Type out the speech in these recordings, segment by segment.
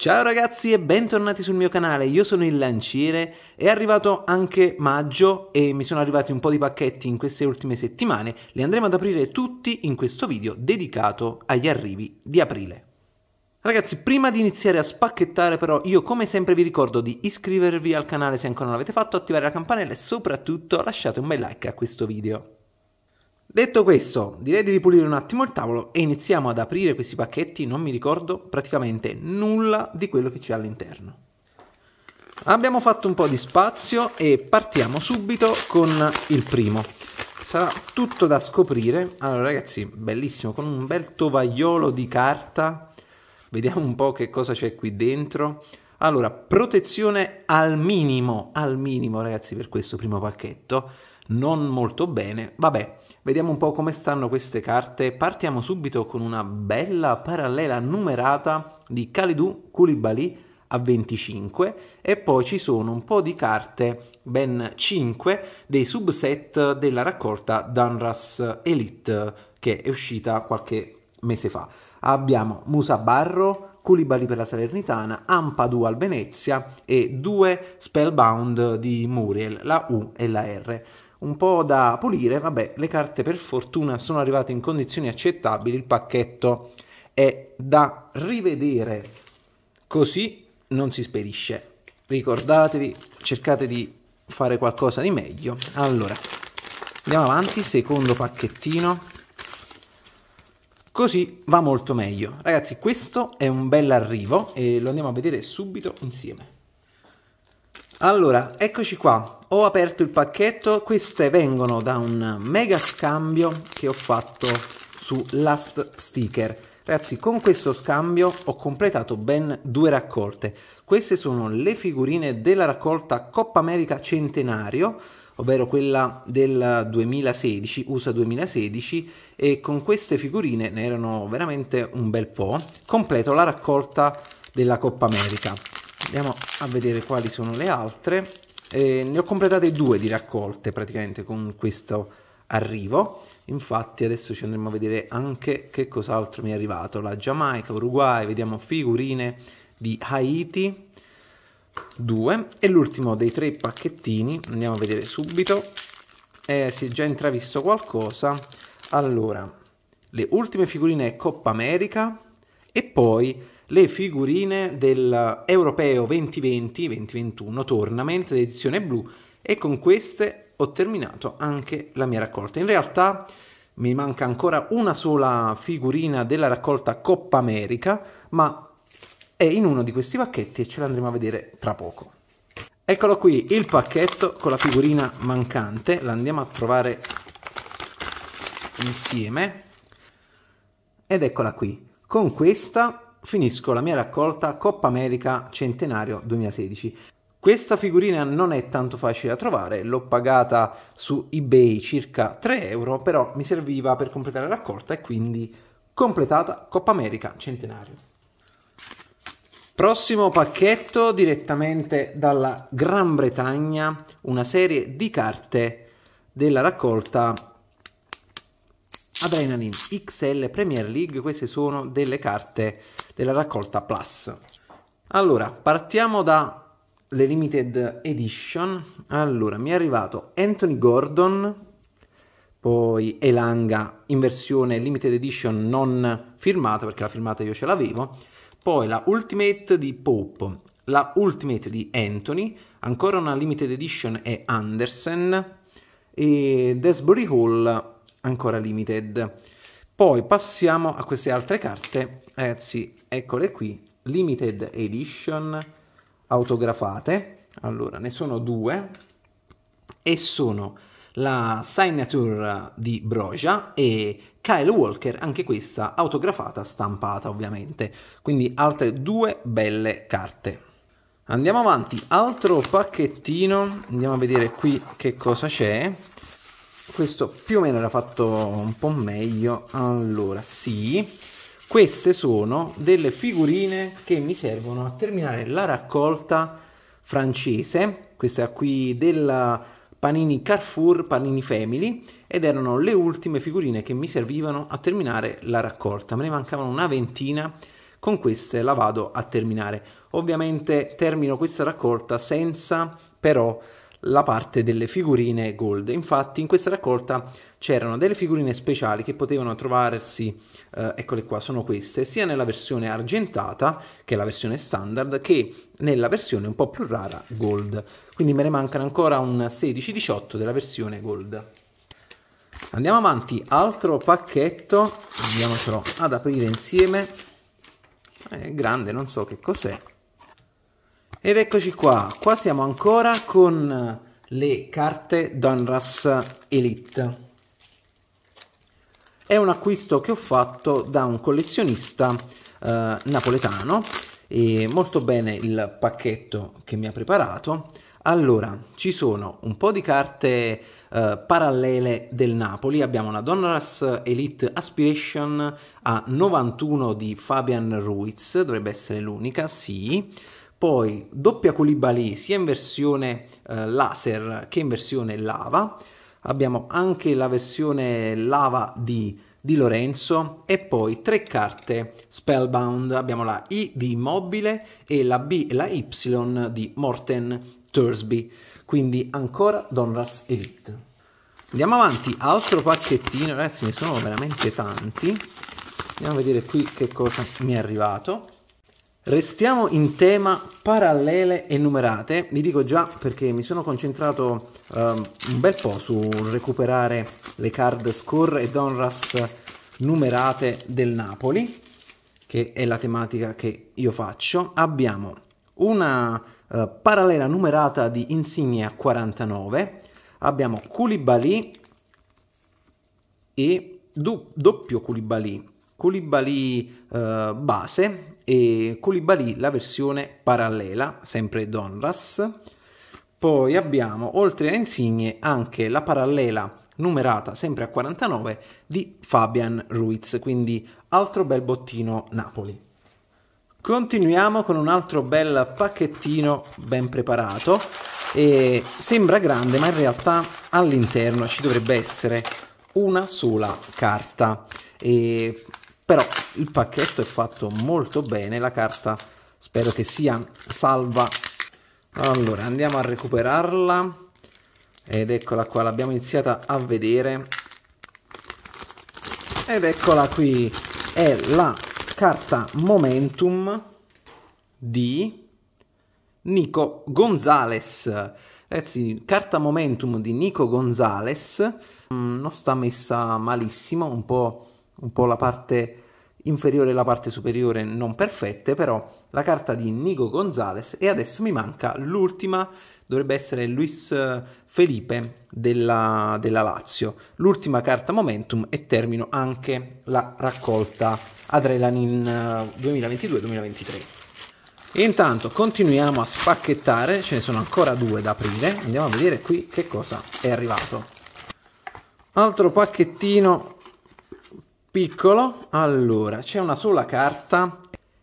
Ciao ragazzi e bentornati sul mio canale, io sono il Lanciere, è arrivato anche maggio e mi sono arrivati un po' di pacchetti in queste ultime settimane, li andremo ad aprire tutti in questo video dedicato agli arrivi di aprile. Ragazzi, prima di iniziare a spacchettare però io come sempre vi ricordo di iscrivervi al canale se ancora non l'avete fatto, attivare la campanella e soprattutto lasciate un bel like a questo video. Detto questo, direi di ripulire un attimo il tavolo e iniziamo ad aprire questi pacchetti, non mi ricordo praticamente nulla di quello che c'è all'interno. Abbiamo fatto un po' di spazio e partiamo subito con il primo. Sarà tutto da scoprire. Allora ragazzi, bellissimo, con un bel tovagliolo di carta. Vediamo un po' che cosa c'è qui dentro. Allora, protezione al minimo, al minimo ragazzi per questo primo pacchetto, non molto bene. Vabbè, vediamo un po' come stanno queste carte. Partiamo subito con una bella parallela numerata di Kalidou Koulibaly a 25 e poi ci sono un po' di carte, ben 5, dei subset della raccolta Danras Elite che è uscita qualche mese fa. Abbiamo Musa Barro, Culibali per la Salernitana, Ampa 2 al Venezia e 2 Spellbound di Muriel, la U e la R un po' da pulire, vabbè, le carte per fortuna sono arrivate in condizioni accettabili, il pacchetto è da rivedere, così non si spedisce. Ricordatevi, cercate di fare qualcosa di meglio. Allora, andiamo avanti, secondo pacchettino. Così va molto meglio. Ragazzi, questo è un bel arrivo e lo andiamo a vedere subito insieme. Allora, eccoci qua, ho aperto il pacchetto, queste vengono da un mega scambio che ho fatto su Last Sticker. Ragazzi, con questo scambio ho completato ben due raccolte. Queste sono le figurine della raccolta Coppa America Centenario, ovvero quella del 2016, USA 2016, e con queste figurine ne erano veramente un bel po', completo la raccolta della Coppa America. Andiamo a vedere quali sono le altre. Eh, ne ho completate due di raccolte praticamente con questo arrivo. Infatti adesso ci andremo a vedere anche che cos'altro mi è arrivato. La Giamaica, Uruguay, vediamo figurine di Haiti, due e l'ultimo dei tre pacchettini andiamo a vedere subito eh, si è già intravisto qualcosa allora le ultime figurine Coppa America e poi le figurine del europeo 2020-2021 Tournament edizione blu e con queste ho terminato anche la mia raccolta in realtà mi manca ancora una sola figurina della raccolta Coppa America ma è in uno di questi pacchetti e ce l'andremo a vedere tra poco. Eccolo qui, il pacchetto con la figurina mancante, l'andiamo a trovare insieme ed eccola qui. Con questa finisco la mia raccolta Coppa America Centenario 2016. Questa figurina non è tanto facile da trovare, l'ho pagata su eBay circa 3 euro, però mi serviva per completare la raccolta e quindi completata Coppa America Centenario. Prossimo pacchetto direttamente dalla Gran Bretagna, una serie di carte della raccolta Adrenaline XL Premier League, queste sono delle carte della raccolta Plus. Allora, partiamo dalle Limited Edition. Allora, mi è arrivato Anthony Gordon, poi Elanga in versione Limited Edition non firmata, perché la firmata io ce l'avevo, poi la Ultimate di Pope, la Ultimate di Anthony, ancora una limited edition è Andersen e Desbury Hall ancora limited. Poi passiamo a queste altre carte, ragazzi, eccole qui, limited edition autografate. Allora, ne sono due e sono la signature di Broja e Kyle Walker, anche questa autografata, stampata ovviamente. Quindi altre due belle carte. Andiamo avanti, altro pacchettino, andiamo a vedere qui che cosa c'è. Questo più o meno era fatto un po' meglio. Allora, sì, queste sono delle figurine che mi servono a terminare la raccolta francese. Questa qui della panini Carrefour, panini Family ed erano le ultime figurine che mi servivano a terminare la raccolta. Me ne mancavano una ventina, con queste la vado a terminare. Ovviamente termino questa raccolta senza però la parte delle figurine gold. Infatti in questa raccolta c'erano delle figurine speciali che potevano trovarsi, eh, eccole qua, sono queste, sia nella versione argentata, che è la versione standard, che nella versione un po' più rara gold. Quindi me ne mancano ancora un 16-18 della versione gold. Andiamo avanti, altro pacchetto, andiamocelo ad aprire insieme. È grande, non so che cos'è. Ed eccoci qua, qua siamo ancora con le carte Donras Elite. È un acquisto che ho fatto da un collezionista eh, napoletano e molto bene il pacchetto che mi ha preparato. Allora, ci sono un po' di carte eh, parallele del Napoli, abbiamo una Donras Elite Aspiration a 91 di Fabian Ruiz, dovrebbe essere l'unica, sì poi doppia coulibaly sia in versione eh, laser che in versione lava, abbiamo anche la versione lava di, di Lorenzo e poi tre carte spellbound, abbiamo la I di Immobile e la B e la Y di Morten Thursby, quindi ancora Donras Elite. Andiamo avanti, altro pacchettino, ragazzi ne sono veramente tanti, andiamo a vedere qui che cosa mi è arrivato. Restiamo in tema parallele e numerate, vi dico già perché mi sono concentrato um, un bel po' su recuperare le card score e donras numerate del Napoli, che è la tematica che io faccio. Abbiamo una uh, parallela numerata di Insigne a 49, abbiamo Koulibaly e du- doppio Koulibaly, Koulibaly uh, base e Koulibaly la versione parallela, sempre Donras. Poi abbiamo, oltre a Insigne, anche la parallela numerata sempre a 49 di Fabian Ruiz, quindi altro bel bottino Napoli. Continuiamo con un altro bel pacchettino ben preparato e sembra grande ma in realtà all'interno ci dovrebbe essere una sola carta e però il pacchetto è fatto molto bene la carta spero che sia salva allora andiamo a recuperarla ed eccola qua l'abbiamo iniziata a vedere ed eccola qui è la carta momentum di Nico Gonzales ragazzi eh carta momentum di Nico Gonzales mm, non sta messa malissimo un po' un po' la parte inferiore e la parte superiore non perfette, però la carta di Nico Gonzalez e adesso mi manca l'ultima, dovrebbe essere Luis Felipe della, della Lazio. L'ultima carta Momentum e termino anche la raccolta Adrenalin 2022-2023. Eh, e intanto continuiamo a spacchettare, ce ne sono ancora due da aprire, andiamo a vedere qui che cosa è arrivato. Altro pacchettino piccolo. Allora, c'è una sola carta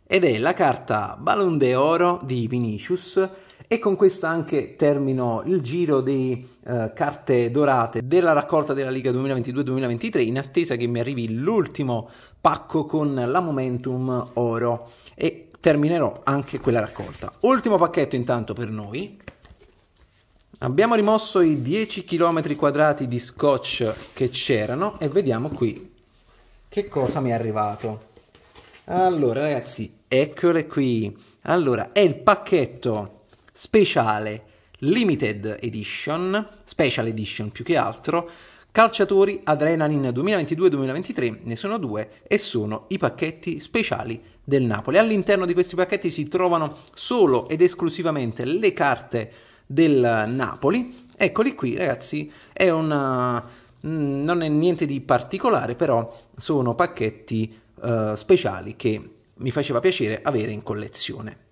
ed è la carta Ballon d'Oro di Vinicius e con questa anche termino il giro di eh, carte dorate della raccolta della Liga 2022-2023 in attesa che mi arrivi l'ultimo pacco con la Momentum Oro e terminerò anche quella raccolta. Ultimo pacchetto intanto per noi. Abbiamo rimosso i 10 km quadrati di scotch che c'erano e vediamo qui che cosa mi è arrivato? Allora ragazzi, eccole qui. Allora, è il pacchetto speciale limited edition, special edition più che altro, calciatori Adrenaline 2022-2023, ne sono due e sono i pacchetti speciali del Napoli. All'interno di questi pacchetti si trovano solo ed esclusivamente le carte del Napoli. Eccoli qui, ragazzi, è una Mm, non è niente di particolare, però sono pacchetti eh, speciali che mi faceva piacere avere in collezione.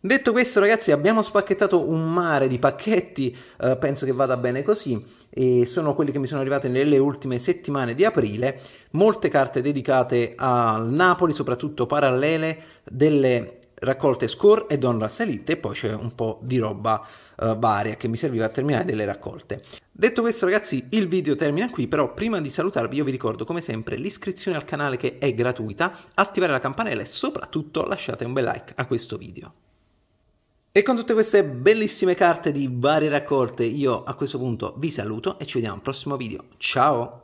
Detto questo, ragazzi, abbiamo spacchettato un mare di pacchetti, eh, penso che vada bene così, e sono quelli che mi sono arrivati nelle ultime settimane di aprile. Molte carte dedicate al Napoli, soprattutto parallele, delle raccolte score e donna salite, e poi c'è un po' di roba uh, varia che mi serviva a terminare delle raccolte. Detto questo ragazzi il video termina qui però prima di salutarvi io vi ricordo come sempre l'iscrizione al canale che è gratuita, attivare la campanella e soprattutto lasciate un bel like a questo video. E con tutte queste bellissime carte di varie raccolte io a questo punto vi saluto e ci vediamo al prossimo video. Ciao!